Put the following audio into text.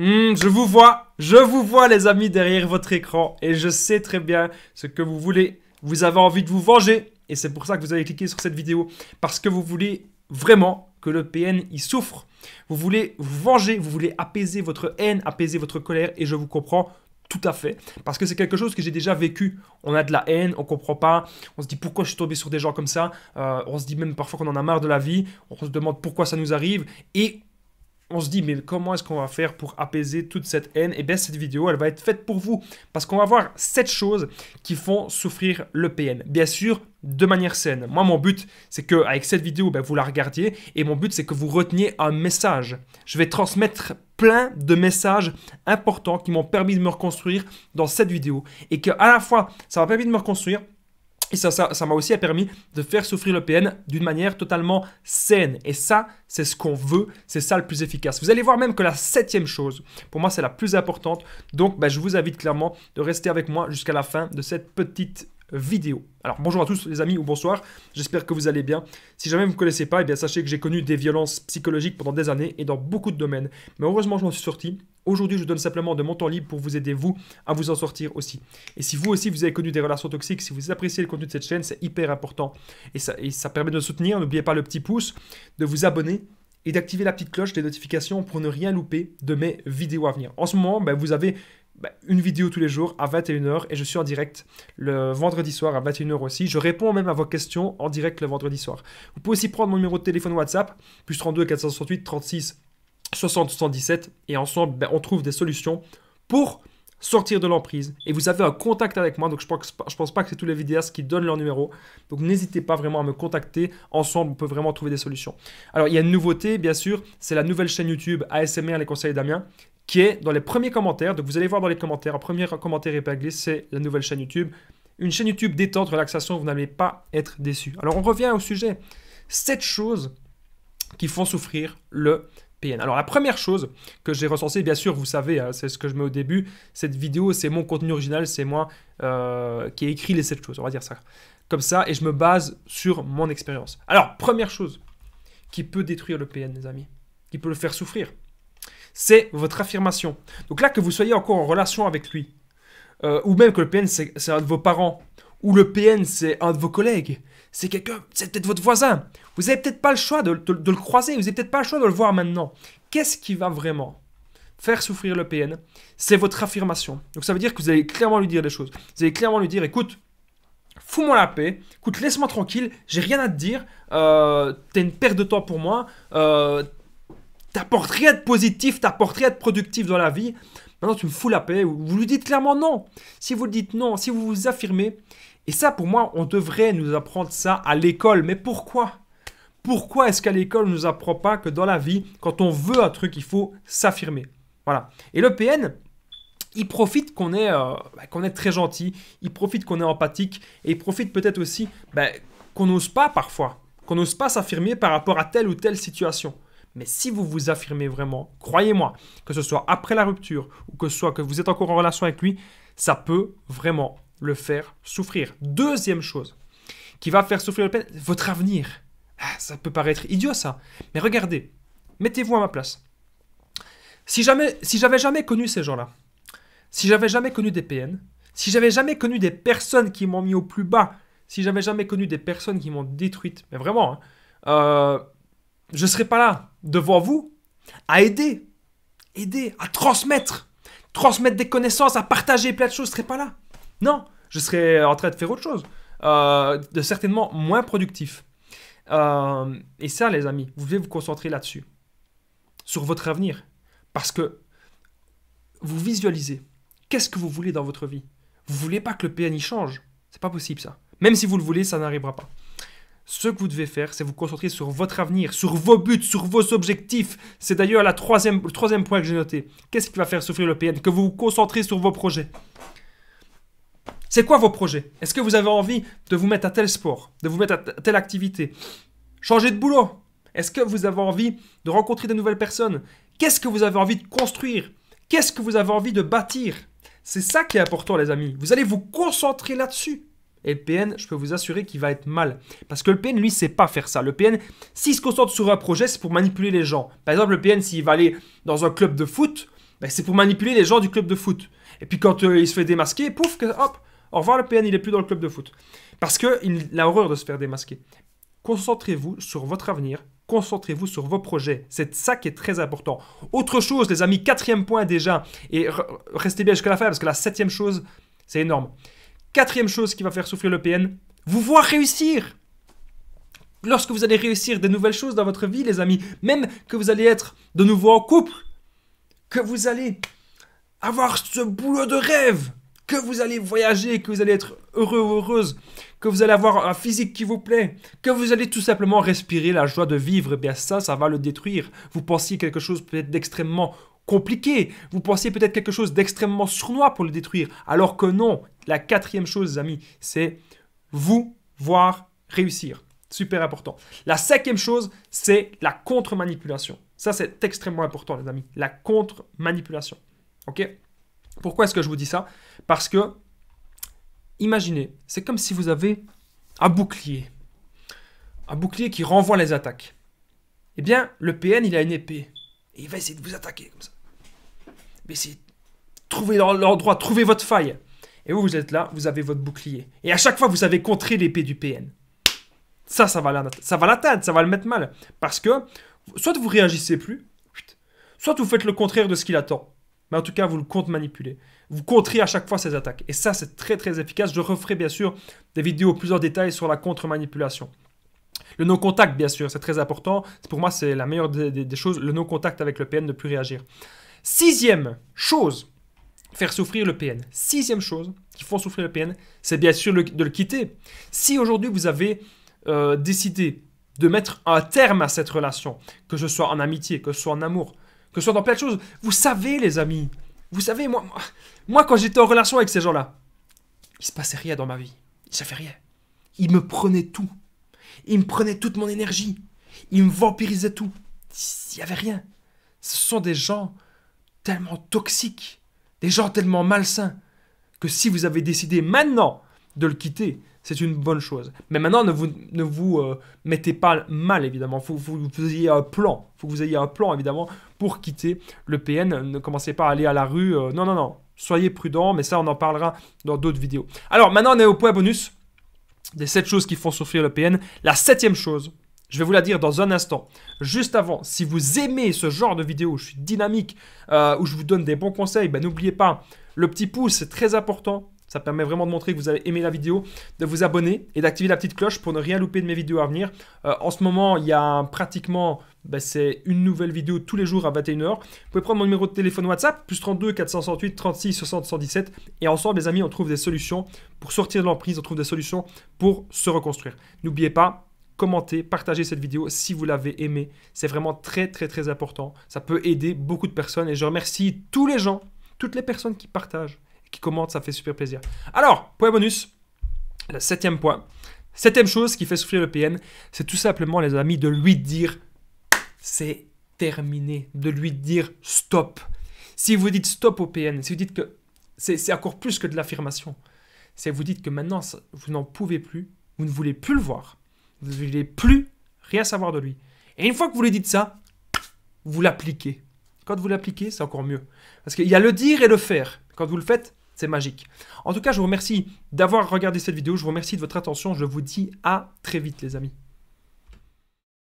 Hmm, je vous vois, je vous vois les amis derrière votre écran et je sais très bien ce que vous voulez. Vous avez envie de vous venger et c'est pour ça que vous avez cliqué sur cette vidéo parce que vous voulez vraiment que le PN y souffre. Vous voulez venger, vous voulez apaiser votre haine, apaiser votre colère et je vous comprends tout à fait. Parce que c'est quelque chose que j'ai déjà vécu. On a de la haine, on comprend pas. On se dit pourquoi je suis tombé sur des gens comme ça. Euh, on se dit même parfois qu'on en a marre de la vie. On se demande pourquoi ça nous arrive. Et on se dit mais comment est-ce qu'on va faire pour apaiser toute cette haine Et eh bien cette vidéo elle va être faite pour vous parce qu'on va voir 7 choses qui font souffrir le PN. Bien sûr de manière saine. Moi mon but c'est que cette vidéo ben, vous la regardiez et mon but c'est que vous reteniez un message. Je vais transmettre plein de messages importants qui m'ont permis de me reconstruire dans cette vidéo et que à la fois ça m'a permis de me reconstruire et ça, ça, m'a aussi permis de faire souffrir le PN d'une manière totalement saine. Et ça, c'est ce qu'on veut, c'est ça le plus efficace. Vous allez voir même que la septième chose, pour moi, c'est la plus importante. Donc, bah, je vous invite clairement de rester avec moi jusqu'à la fin de cette petite vidéo. Alors bonjour à tous les amis ou bonsoir, j'espère que vous allez bien. Si jamais vous ne connaissez pas, eh bien, sachez que j'ai connu des violences psychologiques pendant des années et dans beaucoup de domaines. Mais heureusement je m'en suis sorti Aujourd'hui, je vous donne simplement de mon temps libre pour vous aider, vous, à vous en sortir aussi. Et si vous aussi, vous avez connu des relations toxiques, si vous appréciez le contenu de cette chaîne, c'est hyper important. Et ça, ça permet de soutenir. N'oubliez pas le petit pouce, de vous abonner et d'activer la petite cloche des notifications pour ne rien louper de mes vidéos à venir. En ce moment, ben, vous avez ben, une vidéo tous les jours à 21h et je suis en direct le vendredi soir à 21h aussi. Je réponds même à vos questions en direct le vendredi soir. Vous pouvez aussi prendre mon numéro de téléphone WhatsApp, plus 32 468 36 60-77 et ensemble, ben, on trouve des solutions pour sortir de l'emprise. Et vous avez un contact avec moi, donc je pense, je pense pas que c'est tous les vidéastes qui donnent leur numéro. Donc n'hésitez pas vraiment à me contacter. Ensemble, on peut vraiment trouver des solutions. Alors, il y a une nouveauté, bien sûr, c'est la nouvelle chaîne YouTube ASMR Les Conseils Damien qui est dans les premiers commentaires. Donc vous allez voir dans les commentaires, un premier commentaire épinglé, c'est la nouvelle chaîne YouTube. Une chaîne YouTube détente, relaxation, vous n'allez pas être déçu. Alors on revient au sujet. Sept choses qui font souffrir le alors la première chose que j'ai recensée, bien sûr, vous savez, hein, c'est ce que je mets au début, cette vidéo, c'est mon contenu original, c'est moi euh, qui ai écrit les sept choses, on va dire ça comme ça, et je me base sur mon expérience. Alors, première chose qui peut détruire le PN, les amis, qui peut le faire souffrir, c'est votre affirmation. Donc là, que vous soyez encore en relation avec lui, euh, ou même que le PN, c'est un de vos parents, ou le PN, c'est un de vos collègues, c'est quelqu'un, c'est peut-être votre voisin. Vous n'avez peut-être pas le choix de, le croiser, vous n'avez peut-être pas le choix de le voir maintenant. Qu'est-ce qui va vraiment faire souffrir le PN C'est votre affirmation. Donc ça veut dire que vous allez clairement lui dire des choses. Vous allez clairement lui dire, écoute, fous-moi la paix, écoute, laisse-moi tranquille, j'ai rien à te dire, euh, t'es une perte de temps pour moi, euh, t'apportes rien de positif, t'apportes rien de productif dans la vie, Maintenant, tu me fous la paix. Vous lui dites clairement non. Si vous le dites non, si vous vous affirmez. Et ça, pour moi, on devrait nous apprendre ça à l'école. Mais pourquoi Pourquoi est-ce qu'à l'école, on ne nous apprend pas que dans la vie, quand on veut un truc, il faut s'affirmer Voilà. Et le PN, il profite qu'on est, euh, bah, est, très gentil, il profite qu'on est empathique, et il profite peut-être aussi bah, qu'on n'ose pas parfois, qu'on n'ose pas s'affirmer par rapport à telle ou telle situation. Mais si vous vous affirmez vraiment, croyez-moi, que ce soit après la rupture ou que ce soit que vous êtes encore en relation avec lui, ça peut vraiment le faire souffrir. Deuxième chose qui va faire souffrir votre avenir. Ah, ça peut paraître idiot ça, mais regardez, mettez-vous à ma place. Si jamais, si j'avais jamais connu ces gens-là, si j'avais jamais connu des PN, si j'avais jamais connu des personnes qui m'ont mis au plus bas, si j'avais jamais connu des personnes qui m'ont détruite, mais vraiment, hein, euh, je serai pas là devant vous à aider, aider, à transmettre, transmettre des connaissances, à partager plein de choses, je serai pas là. Non, je serai en train de faire autre chose, euh, de certainement moins productif. Euh, et ça, les amis, vous devez vous concentrer là-dessus, sur votre avenir, parce que vous visualisez. Qu'est-ce que vous voulez dans votre vie Vous voulez pas que le PNI change C'est pas possible ça. Même si vous le voulez, ça n'arrivera pas. Ce que vous devez faire, c'est vous concentrer sur votre avenir, sur vos buts, sur vos objectifs. C'est d'ailleurs la troisième, le troisième point que j'ai noté. Qu'est-ce qui va faire souffrir le PN Que vous vous concentrez sur vos projets. C'est quoi vos projets Est-ce que vous avez envie de vous mettre à tel sport, de vous mettre à telle activité Changer de boulot Est-ce que vous avez envie de rencontrer de nouvelles personnes Qu'est-ce que vous avez envie de construire Qu'est-ce que vous avez envie de bâtir C'est ça qui est important les amis. Vous allez vous concentrer là-dessus. Et le PN, je peux vous assurer qu'il va être mal. Parce que le PN, lui, sait pas faire ça. Le PN, s'il se concentre sur un projet, c'est pour manipuler les gens. Par exemple, le PN, s'il va aller dans un club de foot, ben, c'est pour manipuler les gens du club de foot. Et puis quand euh, il se fait démasquer, pouf, que, hop, au revoir le PN, il est plus dans le club de foot. Parce qu'il a horreur de se faire démasquer. Concentrez-vous sur votre avenir, concentrez-vous sur vos projets. C'est ça qui est très important. Autre chose, les amis, quatrième point déjà, et restez bien jusqu'à la fin, parce que la septième chose, c'est énorme. Quatrième chose qui va faire souffrir le PN, vous voir réussir. Lorsque vous allez réussir des nouvelles choses dans votre vie, les amis, même que vous allez être de nouveau en couple, que vous allez avoir ce boulot de rêve, que vous allez voyager, que vous allez être heureux ou heureuse, que vous allez avoir un physique qui vous plaît, que vous allez tout simplement respirer la joie de vivre, eh bien ça, ça va le détruire. Vous pensiez quelque chose peut-être d'extrêmement compliqué, vous pensiez peut-être quelque chose d'extrêmement sournois pour le détruire, alors que non, la quatrième chose, amis, c'est vous voir réussir. Super important. La cinquième chose, c'est la contre-manipulation. Ça, c'est extrêmement important, les amis. La contre-manipulation. OK Pourquoi est-ce que je vous dis ça Parce que, imaginez, c'est comme si vous avez un bouclier. Un bouclier qui renvoie les attaques. Eh bien, le PN, il a une épée. il va essayer de vous attaquer comme ça. Mais c'est... Trouvez l'endroit, trouver votre faille. Et vous, vous êtes là, vous avez votre bouclier. Et à chaque fois, vous avez contré l'épée du PN. Ça, ça va l'atteindre, ça va le mettre mal. Parce que, soit vous réagissez plus, soit vous faites le contraire de ce qu'il attend. Mais en tout cas, vous le contre-manipulez. Vous contrez à chaque fois ses attaques. Et ça, c'est très très efficace. Je referai bien sûr des vidéos plus en détail sur la contre-manipulation. Le non-contact, bien sûr, c'est très important. Pour moi, c'est la meilleure des, des choses, le non-contact avec le PN, ne plus réagir. Sixième chose faire souffrir le PN. Sixième chose qui font souffrir le PN, c'est bien sûr de le quitter. Si aujourd'hui vous avez euh, décidé de mettre un terme à cette relation, que ce soit en amitié, que ce soit en amour, que ce soit dans plein de choses, vous savez les amis, vous savez, moi, moi quand j'étais en relation avec ces gens-là, il se passait rien dans ma vie. Il ne fait rien. Il me prenaient tout. Ils me prenait toute mon énergie. Ils me vampirisait tout. Il n'y avait rien. Ce sont des gens tellement toxiques. Des gens tellement malsains que si vous avez décidé maintenant de le quitter, c'est une bonne chose. Mais maintenant, ne vous, ne vous euh, mettez pas mal, évidemment. Il faut, que vous ayez un plan. faut que vous ayez un plan, évidemment, pour quitter le PN. Ne commencez pas à aller à la rue. Euh, non, non, non. Soyez prudent, mais ça, on en parlera dans d'autres vidéos. Alors, maintenant, on est au point bonus des 7 choses qui font souffrir le PN. La septième chose je vais vous la dire dans un instant. Juste avant, si vous aimez ce genre de vidéo je suis dynamique, euh, où je vous donne des bons conseils, ben, n'oubliez pas, le petit pouce, c'est très important. Ça permet vraiment de montrer que vous avez aimé la vidéo, de vous abonner et d'activer la petite cloche pour ne rien louper de mes vidéos à venir. Euh, en ce moment, il y a pratiquement, ben, c'est une nouvelle vidéo tous les jours à 21h. Vous pouvez prendre mon numéro de téléphone WhatsApp, plus 32 468 36 60 117. Et ensemble, les amis, on trouve des solutions pour sortir de l'emprise, on trouve des solutions pour se reconstruire. N'oubliez pas, commentez, partagez cette vidéo si vous l'avez aimée. C'est vraiment très très très important. Ça peut aider beaucoup de personnes et je remercie tous les gens, toutes les personnes qui partagent, qui commentent, ça fait super plaisir. Alors, point bonus, le septième point, septième chose qui fait souffrir le PN, c'est tout simplement les amis de lui dire c'est terminé, de lui dire stop. Si vous dites stop au PN, si vous dites que c'est encore plus que de l'affirmation, c'est vous dites que maintenant vous n'en pouvez plus, vous ne voulez plus le voir, vous ne voulez plus rien savoir de lui. Et une fois que vous lui dites ça, vous l'appliquez. Quand vous l'appliquez, c'est encore mieux. Parce qu'il y a le dire et le faire. Quand vous le faites, c'est magique. En tout cas, je vous remercie d'avoir regardé cette vidéo. Je vous remercie de votre attention. Je vous dis à très vite, les amis.